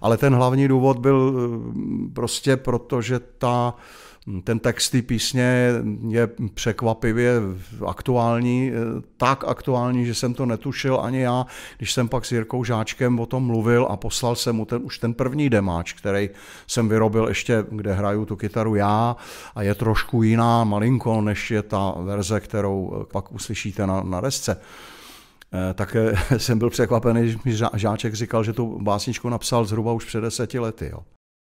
Ale ten hlavní důvod byl eh, prostě proto, že ta, hm, ten text té písně je překvapivě aktuální, eh, tak aktuální, že jsem to netušil ani já, když jsem pak s Jirkou Žáčkem o tom mluvil a poslal jsem mu ten, už ten první demáč, který jsem vyrobil ještě, kde hraju tu kytaru já a je trošku jiná malinko, než je ta verze, kterou eh, pak uslyšíte na, na desce Eh, tak jsem byl překvapený, když mi žáček říkal, že tu básničku napsal zhruba už před deseti lety. Jo.